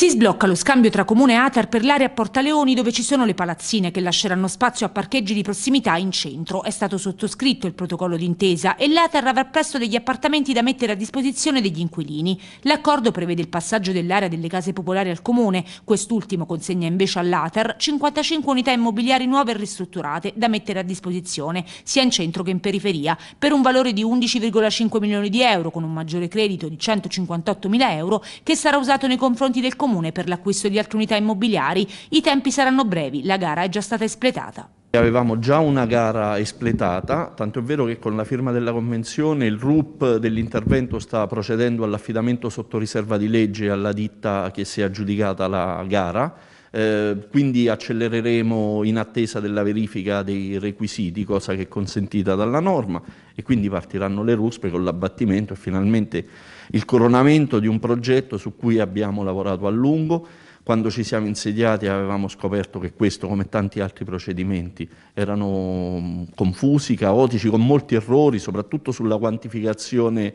Si sblocca lo scambio tra Comune e Atar per l'area Portaleoni dove ci sono le palazzine che lasceranno spazio a parcheggi di prossimità in centro. È stato sottoscritto il protocollo d'intesa e l'Atar avrà presto degli appartamenti da mettere a disposizione degli inquilini. L'accordo prevede il passaggio dell'area delle case popolari al Comune, quest'ultimo consegna invece all'Atar 55 unità immobiliari nuove e ristrutturate da mettere a disposizione sia in centro che in periferia per un valore di 11,5 milioni di euro con un maggiore credito di 158 mila euro che sarà usato nei confronti del Comune comune per l'acquisto di altre unità immobiliari. I tempi saranno brevi, la gara è già stata espletata. Avevamo già una gara espletata, tanto è vero che con la firma della convenzione il RUP dell'intervento sta procedendo all'affidamento sotto riserva di legge alla ditta che si è aggiudicata la gara. Eh, quindi accelereremo in attesa della verifica dei requisiti, cosa che è consentita dalla norma, e quindi partiranno le ruspe con l'abbattimento e finalmente il coronamento di un progetto su cui abbiamo lavorato a lungo. Quando ci siamo insediati avevamo scoperto che questo, come tanti altri procedimenti, erano confusi, caotici, con molti errori, soprattutto sulla quantificazione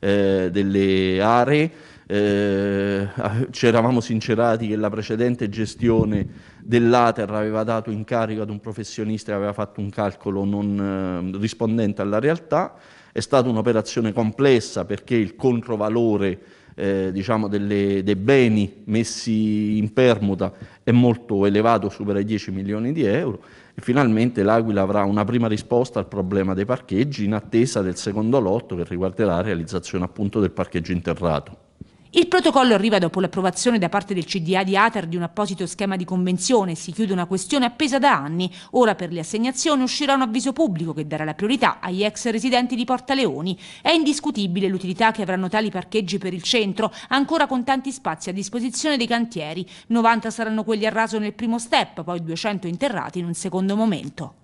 eh, delle aree eh, ah, ci eravamo sincerati che la precedente gestione dell'Ater aveva dato incarico ad un professionista e aveva fatto un calcolo non eh, rispondente alla realtà, è stata un'operazione complessa perché il controvalore eh, diciamo delle, dei beni messi in permuta è molto elevato, supera i 10 milioni di euro e finalmente l'Aquila avrà una prima risposta al problema dei parcheggi in attesa del secondo lotto che riguarderà la realizzazione appunto del parcheggio interrato. Il protocollo arriva dopo l'approvazione da parte del CDA di Atar di un apposito schema di convenzione, si chiude una questione appesa da anni, ora per le assegnazioni uscirà un avviso pubblico che darà la priorità agli ex residenti di Porta Leoni. È indiscutibile l'utilità che avranno tali parcheggi per il centro, ancora con tanti spazi a disposizione dei cantieri, 90 saranno quelli a raso nel primo step, poi 200 interrati in un secondo momento.